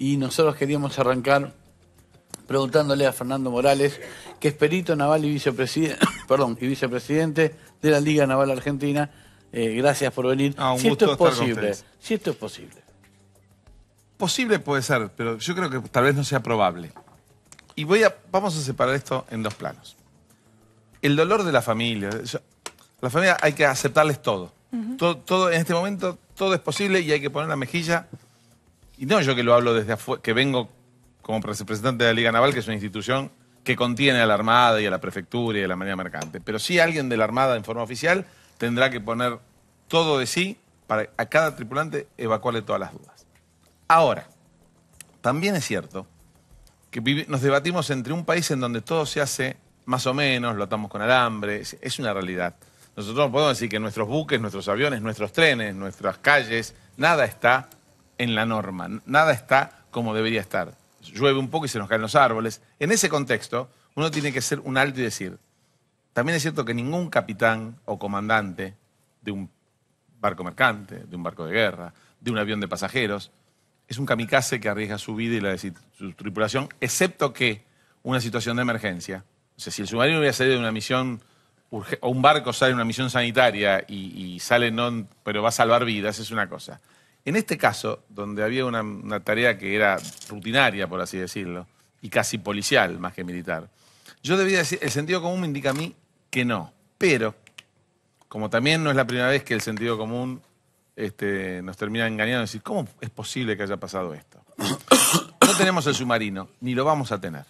y nosotros queríamos arrancar preguntándole a Fernando Morales, que es perito naval y, vicepresidente, perdón, y vicepresidente de la Liga Naval Argentina. Eh, gracias por venir. Ah, si esto es posible, si esto es posible. Posible puede ser, pero yo creo que tal vez no sea probable. Y voy a, vamos a separar esto en dos planos. El dolor de la familia. la familia hay que aceptarles todo. Todo en este momento, todo es posible y hay que poner la mejilla y no yo que lo hablo desde afuera, que vengo como representante de la Liga Naval, que es una institución que contiene a la Armada y a la Prefectura y a la Marina Mercante. Pero sí alguien de la Armada en forma oficial tendrá que poner todo de sí para a cada tripulante evacuarle todas las dudas. Ahora, también es cierto que nos debatimos entre un país en donde todo se hace más o menos, lo atamos con alambre, es una realidad. Nosotros no podemos decir que nuestros buques, nuestros aviones, nuestros trenes, nuestras calles, nada está en la norma. Nada está como debería estar. Llueve un poco y se nos caen los árboles. En ese contexto, uno tiene que ser un alto y decir, también es cierto que ningún capitán o comandante de un barco mercante, de un barco de guerra, de un avión de pasajeros, es un kamikaze que arriesga su vida y la de su tripulación, excepto que una situación de emergencia. O sea, si el submarino a salir de una misión o un barco sale de una misión sanitaria y, y sale no, pero va a salvar vidas, es una cosa. En este caso, donde había una, tarea que era rutinaria, por así decirlo, y casi policial más que militar, yo debía decir, el sentido común me indica a mí que no, pero como también no es la primera vez que el sentido común este, nos termina engañando, decir, ¿cómo es posible que haya pasado esto? No tenemos el submarino, ni lo vamos a tener.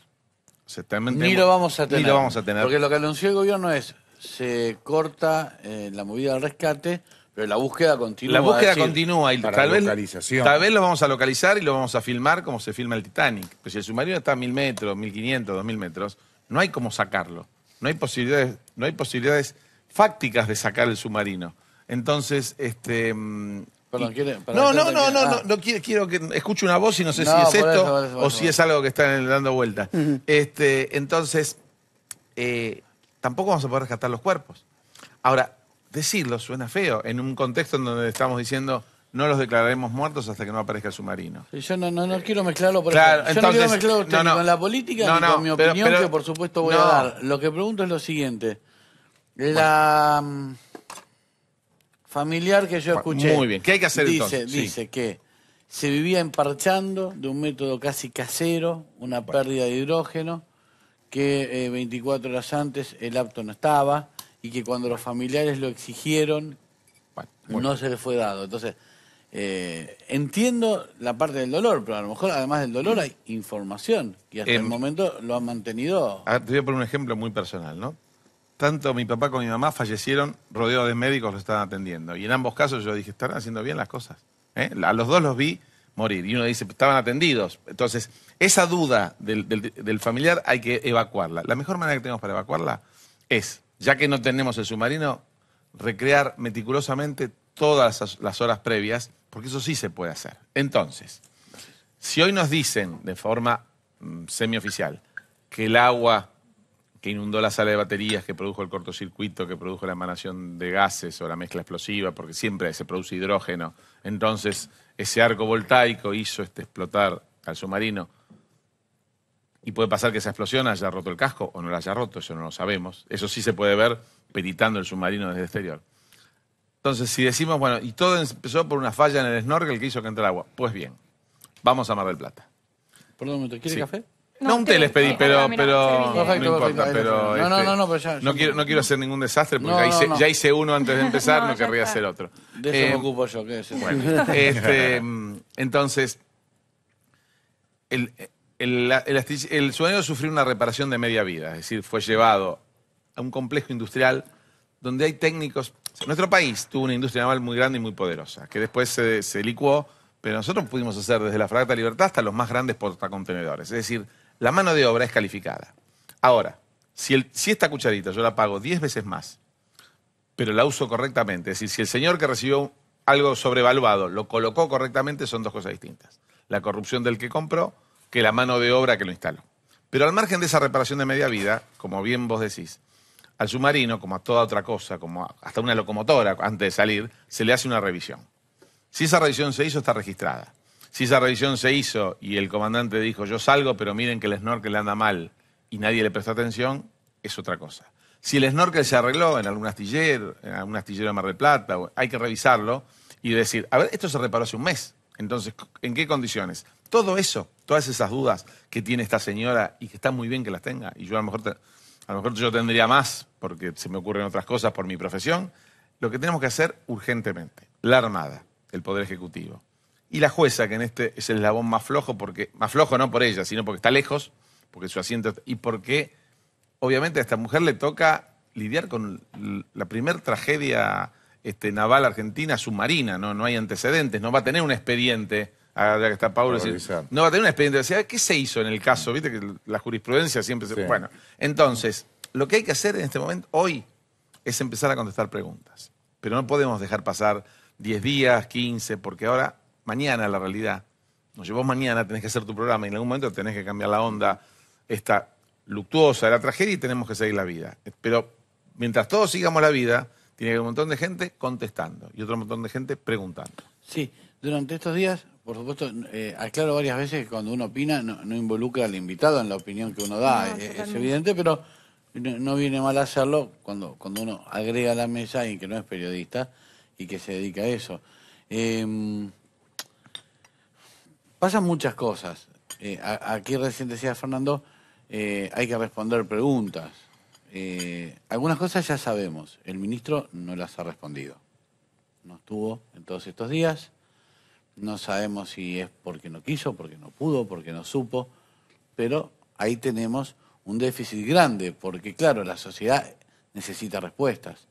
ni lo vamos a tener. Ni lo vamos a tener. Porque lo que anunció el gobierno es, se corta eh, la movida del rescate, pero la búsqueda continúa. La búsqueda continúa y tal vez, tal lo vamos a localizar y lo vamos a filmar como se filma el Titanic. Pues si el submarino está a mil metros, 1500, mil metros, no hay cómo sacarlo. No hay posibilidades, no hay posibilidades fácticas de sacar el submarino. Entonces, este. Mm, Perdón, ¿quiere, no, no, ah. no, no, no, quiero, que escuche una voz y no sé si es esto o si es algo que está dando vuelta. este, entonces, eh, tampoco vamos a poder rescatar los cuerpos. Ahora, decirlo suena feo en un contexto en donde estamos diciendo no los declararemos muertos hasta que no aparezca el submarino. Yo no, quiero mezclarlo por claro, Yo no no, con la política ni con mi opinión, que por supuesto voy a dar. Lo que pregunto es lo siguiente. La mm, familiar que yo escuché. Muy bien. hay que hacer dice, Dice que se vivía emparchando de un método casi casero, una pérdida de hidrógeno, que 24 eh, horas antes el apto no estaba y que cuando los familiares lo exigieron, no se le fue dado. Entonces, eh, entiendo la parte del dolor, pero a lo mejor además del dolor hay información y hasta el em, momento lo han mantenido. te voy a poner un ejemplo muy personal, ¿no? Tanto mi papá como mi mamá fallecieron rodeados de médicos, lo estaban atendiendo. Y en ambos casos yo dije, están haciendo bien las cosas? ¿eh? A los dos los vi morir. Y uno dice, pues, estaban atendidos. Entonces, esa duda del familiar hay que evacuarla. La mejor manera que tenemos para evacuarla es ya que no tenemos el submarino, recrear meticulosamente todas las horas previas, porque eso sí se puede hacer. Entonces, si hoy nos dicen de forma mm, semioficial que el agua que inundó la sala de baterías, que produjo el cortocircuito, que produjo la emanación de gases o la mezcla explosiva, porque siempre se produce hidrógeno, entonces ese arco voltaico hizo este explotar al submarino, y puede pasar que esa explosión haya roto el casco o no la haya roto, eso no lo sabemos. Eso sí se puede ver peritando el submarino desde el exterior. Entonces, si decimos, bueno, y todo empezó por una falla en el snorkel que hizo que entrara agua. Pues bien, vamos a Mar del Plata. Perdón, ¿te ¿quieres café? No, un té les pedí, pero, ah, no importa, no, no, este, no, pero ya, no, quiero, hacer ningún desastre porque ya, hice, uno antes de empezar, no, querría hacer otro. De eso me eh, ocupo yo, ¿qué es Bueno, este, mm, entonces, el, el, el, sufrió una reparación de media vida, es decir, fue llevado a un complejo industrial donde hay técnicos. Nuestro país tuvo una industria naval muy grande y muy poderosa, que después se, se licuó, pero nosotros pudimos hacer desde la Fragata Libertad hasta los más grandes portacontenedores. Es decir, la mano de obra es calificada. Ahora, si, si esta cucharita yo la pago 10 veces más, pero la uso correctamente, es decir, si el señor que recibió algo sobrevaluado lo colocó correctamente, son dos cosas distintas. La corrupción del que compró que la mano de obra que lo instaló. Pero al margen de esa reparación de media vida, como bien vos decís, al submarino, como a toda otra cosa, como hasta una locomotora antes de salir, se le hace una revisión. Si esa revisión se hizo, está registrada. Si esa revisión se hizo y el comandante dijo, yo salgo, pero miren que el snorkel anda mal y nadie le prestó atención, es otra cosa. Si el snorkel se arregló en algún astillero, en algún astillero de Mar del Plata, hay que revisarlo y decir, a ver, esto se reparó hace un mes, entonces, ¿en qué condiciones? Todo eso todas esas dudas que tiene esta señora y que está muy bien que las tenga. Y yo a lo mejor, a lo mejor yo tendría más porque se me ocurren otras cosas por mi profesión. Lo que tenemos que hacer urgentemente, la Armada, el Poder Ejecutivo. Y la jueza, que en este es el eslabón más flojo, porque, más flojo no por ella, sino porque está lejos, porque su asiento. Y porque, obviamente, a esta mujer le toca lidiar con la primer tragedia este, naval argentina submarina, ¿no? no hay antecedentes, no va a tener un expediente Ahora que está Pablo no va a tener un experiencia ¿Qué se hizo en el caso? Mm. Viste que la jurisprudencia siempre se. Bueno, entonces, lo que hay que hacer en este momento, hoy, es empezar a contestar preguntas. Pero no podemos dejar pasar 10 días, 15, porque ahora, mañana la realidad. Nos llevó mañana, tenés que hacer tu programa y en algún momento tenés que cambiar la onda esta luctuosa de la tragedia y tenemos que seguir la vida. Pero mientras todos sigamos la vida, tiene que haber un montón de gente contestando y otro montón de gente preguntando. Sí. Durante estos días, por supuesto, eh, aclaro varias veces que cuando uno opina no, involucra al invitado en la opinión que uno da, eh, es, evidente, pero no, viene mal hacerlo cuando, cuando uno agrega a la mesa y que no es periodista y que se dedica a eso. Em, pasan muchas cosas. Eh, aquí recién decía Fernando, hay que responder preguntas. algunas cosas ya sabemos, el ministro no las ha respondido. No estuvo en todos estos días no sabemos si es porque no quiso, porque no pudo, porque no supo, pero ahí tenemos un déficit grande, porque claro, la sociedad necesita respuestas.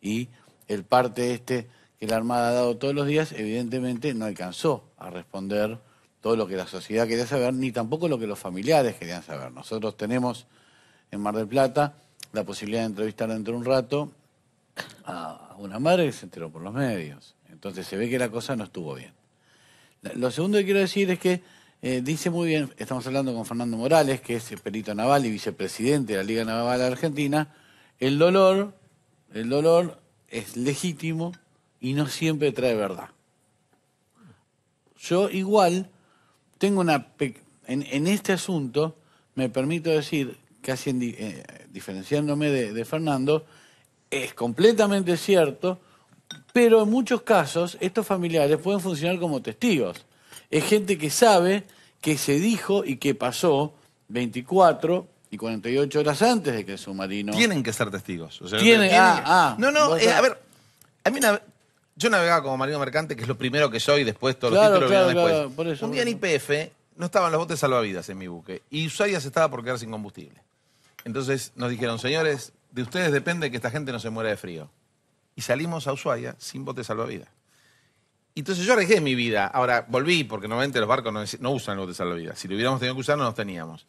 Y el parte este que la Armada ha dado todos los días, evidentemente no alcanzó a responder todo lo que la sociedad quería saber, ni tampoco lo que los familiares querían saber. Nosotros tenemos en Mar del Plata la posibilidad de entrevistar dentro de un rato a una madre que se enteró por los medios. Entonces se ve que la cosa no estuvo bien. Lo segundo que quiero decir es que eh, dice muy bien, estamos hablando con Fernando Morales, que es perito naval y vicepresidente de la Liga Naval Argentina, el dolor, el dolor es legítimo y no siempre trae verdad. Yo igual tengo una... En, este asunto me permito decir, casi eh, diferenciándome de Fernando, es completamente cierto pero en muchos casos, estos familiares pueden funcionar como testigos. Es gente que sabe que se dijo y que pasó 24 y 48 horas antes de que su marino... Tienen que ser testigos. tienen, ah, ah, no, no, eh, a ver. A mí yo navegaba como marino mercante, que es lo primero que soy, después todos los títulos Un día en IPF no estaban los botes salvavidas en mi buque y yo se estaba por quedar sin combustible. Entonces nos dijeron, señores, de ustedes depende que esta gente no se muera de frío y salimos a Ushuaia sin bote salvavidas. Entonces yo arriesgué mi vida. Ahora volví, porque normalmente los barcos no, usan botes salvavidas. Si lo hubiéramos tenido que usar, no nos teníamos.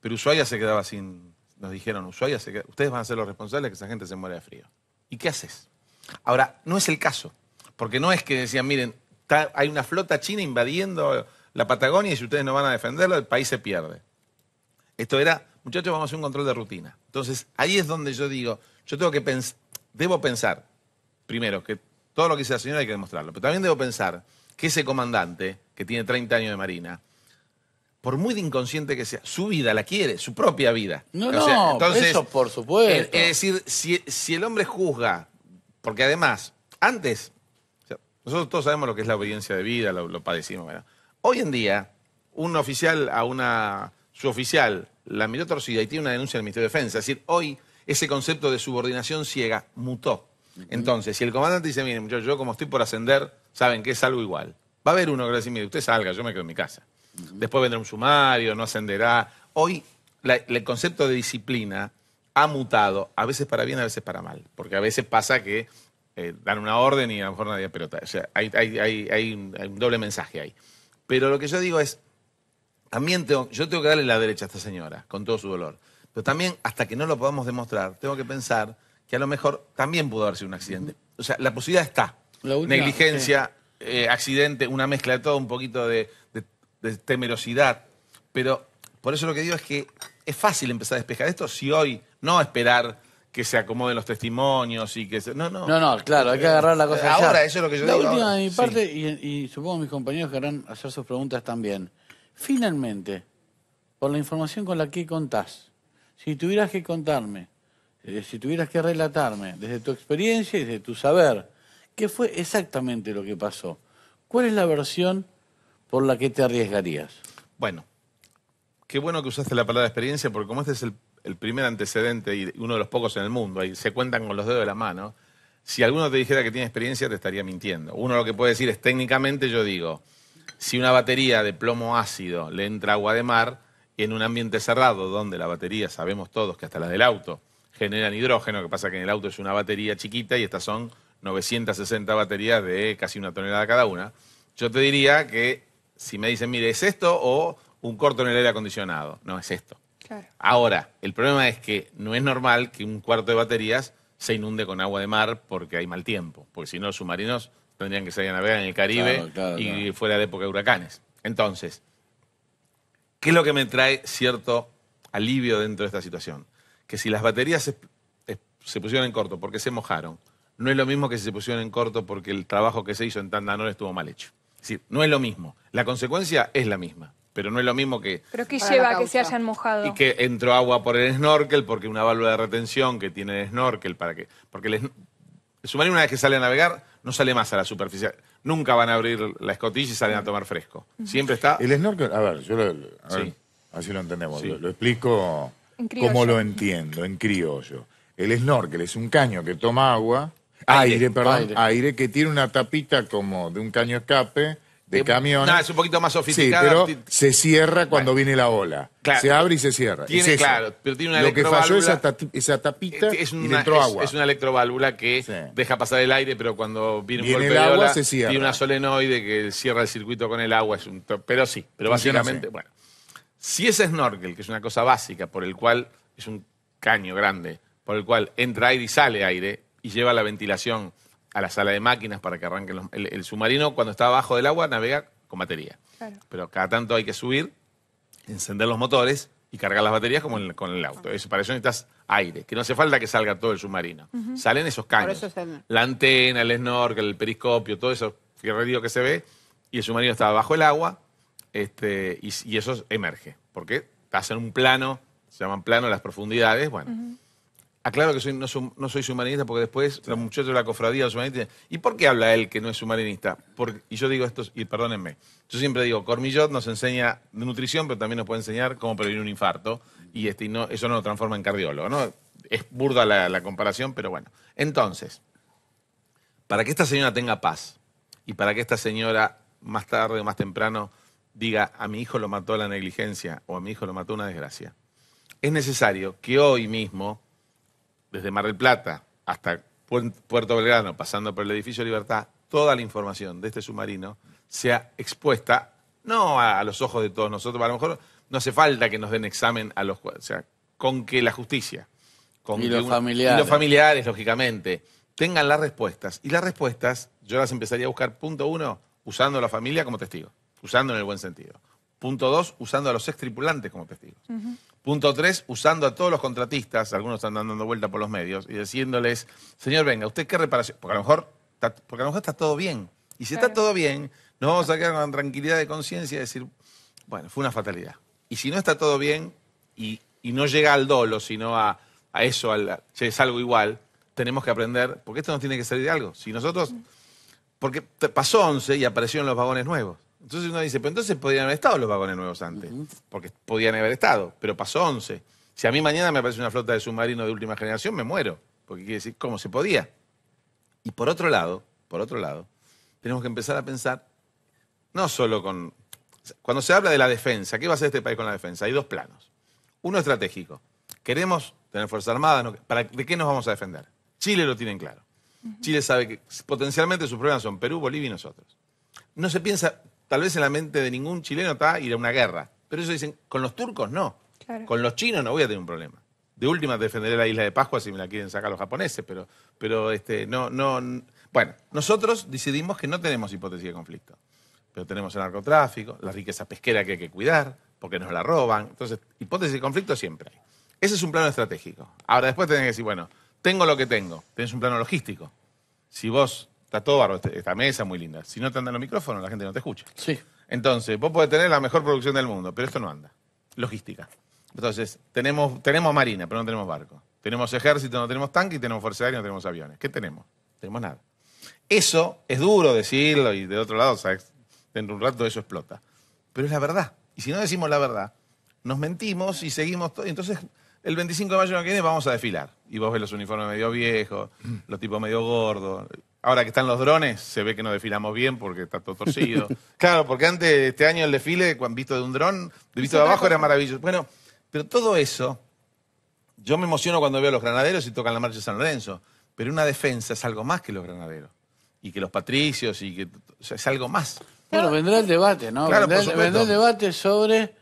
Pero Ushuaia se quedaba sin. Nos dijeron, Ushuaia, se ustedes van a ser los responsables de que esa gente se muera de frío. ¿Y qué haces? Ahora, no es el caso. Porque no es que decían, miren, hay una flota china invadiendo la Patagonia y si ustedes no van a defenderla, el país se pierde. Esto era, muchachos, vamos a hacer un control de rutina. Entonces, ahí es donde yo digo, yo tengo que pensar debo pensar, primero, que todo lo que dice la señora hay que demostrarlo, pero también debo pensar que ese comandante, que tiene 30 años de Marina, por muy de inconsciente que sea, su vida la quiere, su propia vida. No, no, eso por supuesto. Es, decir, si, el hombre juzga, porque además, antes, nosotros todos sabemos lo que es la obediencia de vida, lo, padecimos. Hoy en día, un oficial a una, su oficial la miró torcida y tiene una denuncia del Ministerio de Defensa. Es decir, hoy ese concepto de subordinación ciega mutó. Entonces, si el comandante dice, mire, yo como estoy por ascender, saben que es algo igual. Va a haber uno que va a decir, mire, usted salga, yo me quedo en mi casa. Después vendrá un sumario, no ascenderá. Hoy el concepto de disciplina ha mutado, a veces para bien, a veces para mal. Porque a veces pasa que eh, dan una orden y a lo mejor nadie pelota. O sea, hay, un, doble mensaje ahí. Pero lo que yo digo es, también yo tengo que darle la derecha a esta señora, con todo su dolor. Pero también, hasta que no lo podamos demostrar, tengo que pensar que a lo mejor también pudo haber sido un accidente. O sea, la posibilidad está. Negligencia, eh, accidente, una mezcla de todo, un poquito de, temerosidad. Pero por eso lo que digo es que es fácil empezar a despejar esto si hoy no esperar que se acomoden los testimonios y que se... No, no. No, no, claro, hay que eh, agarrar la cosa. Eh, ahora, eso es lo que yo la digo. La última de mi parte, y, y, supongo mis compañeros querrán hacer sus preguntas también. Finalmente, por la información con la que contás, si tuvieras que contarme, eh, si tuvieras que relatarme desde tu experiencia y desde tu saber, ¿qué fue exactamente lo que pasó? ¿Cuál es la versión por la que te arriesgarías? Bueno, qué bueno que usaste la palabra experiencia, porque como este es el, primer antecedente y uno de los pocos en el mundo, ahí se cuentan con los dedos de la mano, si alguno te dijera que tiene experiencia, te estaría mintiendo. Uno lo que puede decir es técnicamente, yo digo, si una batería de plomo ácido le entra agua de mar, en un ambiente cerrado donde la batería, sabemos todos que hasta las del auto generan hidrógeno, que pasa que en el auto es una batería chiquita y estas son 960 baterías de casi una tonelada cada una, yo te diría que si me dicen, mire, ¿es esto o un corto en el aire acondicionado? No, es esto. Ahora, el problema es que no es normal que un cuarto de baterías se inunde con agua de mar porque hay mal tiempo, porque si no los submarinos tendrían que salir a navegar en el Caribe y fuera de época de huracanes. Entonces, ¿Qué es lo que me trae cierto alivio dentro de esta situación? Que si las baterías se, pusieron en corto porque se mojaron, no es lo mismo que si se pusieron en corto porque el trabajo que se hizo en Tandanor estuvo mal hecho. Es decir, no es lo mismo. La consecuencia es la misma, pero no es lo mismo que... ¿Pero qué lleva a que se hayan mojado? Y que entró agua por el snorkel porque una válvula de retención que tiene el snorkel para que... Porque el, el una vez que sale a navegar no sale más a la superficie nunca van a abrir la escotilla y salen a tomar fresco. Siempre está... El snorkel, a ver, yo lo, así lo entendemos, lo, explico como lo entiendo, en criollo. El snorkel es un caño que toma agua, aire, perdón, aire que tiene una tapita como de un caño escape de camión. No, es un poquito más sofisticado. Sí, pero se cierra cuando viene la ola. Se abre y se cierra. claro, pero tiene una Lo que falló es esa tapita es una, es, una electroválvula que deja pasar el aire, pero cuando viene un golpe el agua, se cierra. tiene una solenoide que cierra el circuito con el agua. pero sí, pero básicamente, bueno. Si ese snorkel, que es una cosa básica, por el cual es un caño grande, por el cual entra aire y sale aire y lleva la ventilación a la sala de máquinas para que arranquen los- el, submarino cuando está abajo del agua navega con batería. Pero cada tanto hay que subir, encender los motores y cargar las baterías como con el auto. Eso, para eso necesitas aire, que no hace falta que salga todo el submarino. Salen esos caños. La antena, el snorkel, el periscopio, todo eso fierrerío que se ve y el submarino está bajo el agua este, y, eso emerge. Porque estás un plano, se llaman plano las profundidades, bueno. Aclaro que no, soy submarinista porque después los muchachos de la cofradía son submarinistas. ¿Y por qué habla él que no es sumarinista? y yo digo esto, y perdónenme, yo siempre digo, Cormillot nos enseña nutrición, pero también nos puede enseñar cómo prevenir un infarto. Este, y, no, eso no lo transforma en cardiólogo, ¿no? Es burda la, la comparación, pero bueno. Entonces, para que esta señora tenga paz y para que esta señora más tarde o más temprano diga a mi hijo lo mató la negligencia o a mi hijo lo mató una desgracia, es necesario que hoy mismo desde Mar del Plata hasta Puerto Belgrano, pasando por el edificio Libertad, toda la información de este submarino sea expuesta, no a, los ojos de todos nosotros, a lo mejor no hace falta que nos den examen a los... O sea, con que la justicia, con y los familiares. lógicamente, tengan las respuestas. Y las respuestas yo las empezaría a buscar, punto uno, usando la familia como testigo, usando en el buen sentido. Punto dos, usando a los ex tripulantes como testigos. Punto tres, usando a todos los contratistas, algunos están dando vuelta por los medios, y diciéndoles, señor, venga, ¿usted qué reparación? Porque a lo mejor está, porque a lo mejor está todo bien. Y si está todo bien, nos vamos a quedar con tranquilidad de conciencia y decir, bueno, fue una fatalidad. Y si no está todo bien y, no llega al dolo, sino a, eso, al, es algo igual, tenemos que aprender, porque esto nos tiene que salir de algo. Si nosotros, mm. porque pasó 11 y aparecieron los vagones nuevos. Entonces uno dice, pero entonces podrían haber estado los vagones nuevos antes, porque podían haber estado, pero pasó 11. Si a mí mañana me aparece una flota de submarinos de última generación, me muero, porque quiere decir cómo se podía. Y por otro lado, por otro lado, tenemos que empezar a pensar no solo con... Cuando se habla de la defensa, ¿qué va a hacer este país con la defensa? Hay dos planos. Uno estratégico. Queremos tener Fuerzas Armadas? ¿Para, ¿de qué nos vamos a defender? Chile lo tienen claro. Chile sabe que potencialmente sus problemas son Perú, Bolivia y nosotros. No se piensa tal vez en la mente de ningún chileno está ir a una guerra. Pero eso dicen, con los turcos no. Con los chinos no voy a tener un problema. De última defenderé la isla de Pascua si me la quieren sacar los japoneses, pero, pero este, no, no. Bueno, nosotros decidimos que no tenemos hipótesis de conflicto. Pero tenemos el narcotráfico, la riqueza pesquera que hay que cuidar, porque nos la roban. Entonces, hipótesis de conflicto siempre hay. Ese es un plano estratégico. Ahora, después tenés que decir, bueno, tengo lo que tengo. Tenés un plano logístico. Si vos Está todo barro. Este, esta mesa muy linda. Si no te andan los micrófonos, la gente no te escucha. Sí. Entonces, vos podés tener la mejor producción del mundo, pero esto no anda. Logística. Entonces, tenemos, tenemos marina, pero no tenemos barco. Tenemos ejército, no tenemos tanque, y tenemos fuerza aérea, no tenemos aviones. ¿Qué tenemos? tenemos nada. Eso es duro decirlo y de otro lado, ¿sabes? dentro de un rato eso explota. Pero es la verdad. Y si no decimos la verdad, nos mentimos y seguimos todo. Entonces, el 25 de mayo que viene vamos a desfilar. Y vos ves los uniformes medio viejos, los tipos medio gordos. Ahora que están los drones, se ve que no desfilamos bien porque está todo torcido. claro, porque antes, este año el desfile, cuando visto de un dron, visto de abajo era maravilloso. Bueno, pero todo eso, yo me emociono cuando veo a los granaderos y tocan la marcha de San Lorenzo, pero una defensa es algo más que los granaderos, y que los patricios, y que es algo más. Bueno, vendrá el debate, ¿no? vendrá el debate sobre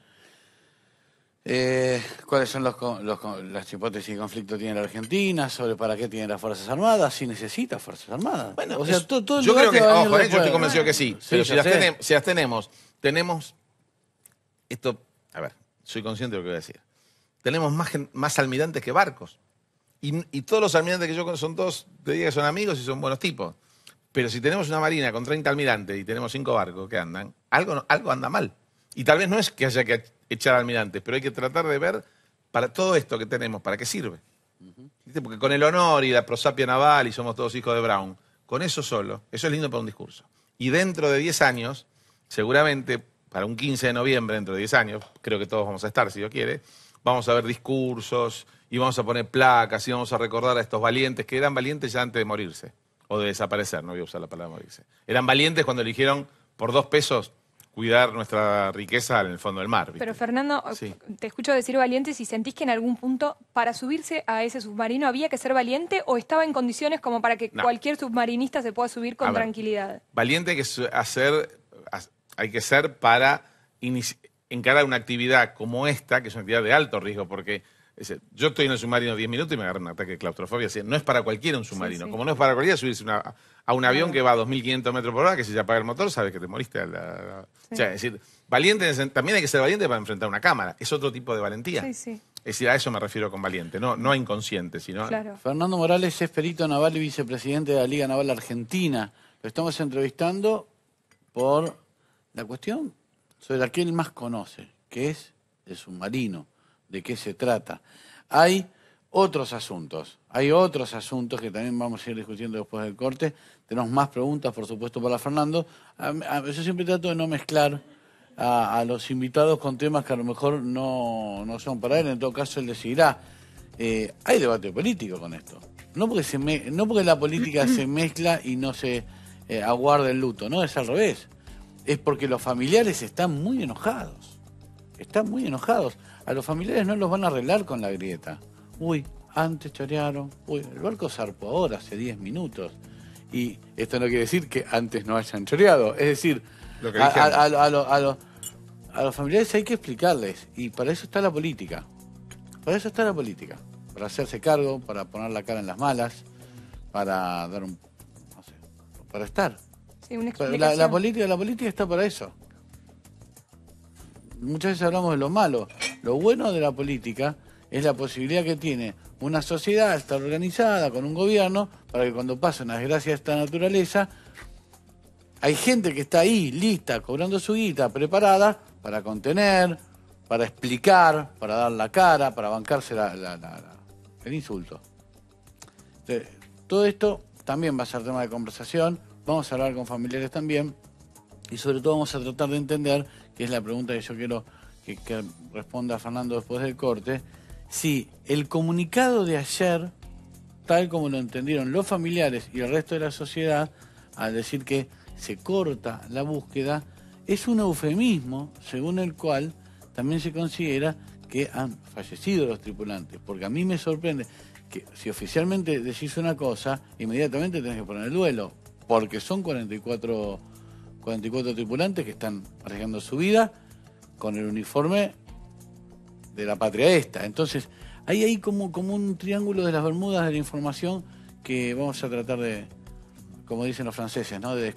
eh, ¿Cuáles son las hipótesis de conflicto tiene la Argentina? ¿Sobre para qué tiene las Fuerzas Armadas? ¿Si necesita Fuerzas Armadas? Bueno, o sea, todo, Yo creo que, ojo, eh, yo estoy convencido que sí. pero si las, tenemos, tenemos. Esto, a ver, soy consciente de lo que voy a decir. Tenemos más, más almirantes que barcos. Y, todos los almirantes que yo conozco son todos, te digo que son amigos y son buenos tipos. Pero si tenemos una marina con 30 almirantes y tenemos 5 barcos que andan, algo, algo anda mal. Y tal vez no es que haya que echar almirantes, pero hay que tratar de ver para todo esto que tenemos, ¿para qué sirve? Porque con el honor y la prosapia naval y somos todos hijos de Brown, con eso solo, eso es lindo para un discurso. Y dentro de 10 años, seguramente para un 15 de noviembre, dentro de 10 años, creo que todos vamos a estar, si Dios quiere, vamos a ver discursos y vamos a poner placas y vamos a recordar a estos valientes que eran valientes ya antes de morirse o de desaparecer, no voy a usar la palabra morirse. Eran valientes cuando eligieron por dos pesos cuidar nuestra riqueza en el fondo del mar. Pero Fernando, te escucho decir valiente si sentís que en algún punto para subirse a ese submarino había que ser valiente o estaba en condiciones como para que cualquier submarinista se pueda subir con tranquilidad. Valiente que hacer, hay que ser para encarar una actividad como esta, que es una actividad de alto riesgo, porque yo estoy en el submarino 10 minutos y me agarra un ataque de claustrofobia. no es para cualquiera un submarino. Como no es para cualquiera subirse a un avión que va a 2.500 metros por hora, que si se apaga el motor, sabes que te moriste. decir, valiente, también hay que ser valiente para enfrentar una cámara. Es otro tipo de valentía. Es decir, a eso me refiero con valiente, no, no a inconsciente, sino... Fernando Morales es perito naval y vicepresidente de la Liga Naval Argentina. Lo estamos entrevistando por la cuestión sobre la que él más conoce, que es el submarino de qué se trata. Hay otros asuntos, hay otros asuntos que también vamos a ir discutiendo después del corte. Tenemos más preguntas, por supuesto, para Fernando. Yo siempre trato de no mezclar a, los invitados con temas que a lo mejor no, son para él. En todo caso, él decidirá. Eh, hay debate político con esto. No porque, se me, no porque la política se mezcla y no se eh, aguarda el luto, no, es al revés. Es porque los familiares están muy enojados. Están muy enojados. A los familiares no los van a arreglar con la grieta. Uy, antes chorearon. Uy, el barco zarpó ahora, hace 10 minutos. Y esto no quiere decir que antes no hayan choreado. Es decir, Lo a, los familiares hay que explicarles. Y para eso está la política. Para eso está la política. Para hacerse cargo, para poner la cara en las malas, para dar un. No sé, para estar. Sí, una la, la, política, la política está para eso. Muchas veces hablamos de lo malo. Lo bueno de la política es la posibilidad que tiene una sociedad estar organizada con un gobierno para que cuando pasen una desgracia de esta naturaleza, hay gente que está ahí, lista, cobrando su guita, preparada para contener, para explicar, para dar la cara, para bancarse el insulto. todo esto también va a ser tema de conversación, vamos a hablar con familiares también y sobre todo vamos a tratar de entender, que es la pregunta que yo quiero que responda Fernando después del corte, si el comunicado de ayer, tal como lo entendieron los familiares y el resto de la sociedad, al decir que se corta la búsqueda, es un eufemismo según el cual también se considera que han fallecido los tripulantes, porque a mí me sorprende que si oficialmente decís una cosa, inmediatamente tenés que poner el duelo, porque son 44, 44 tripulantes que están arriesgando su vida con el uniforme de la patria esta. Entonces, hay ahí como, como un triángulo de las Bermudas de la información que vamos a tratar de, como dicen los franceses, ¿no? de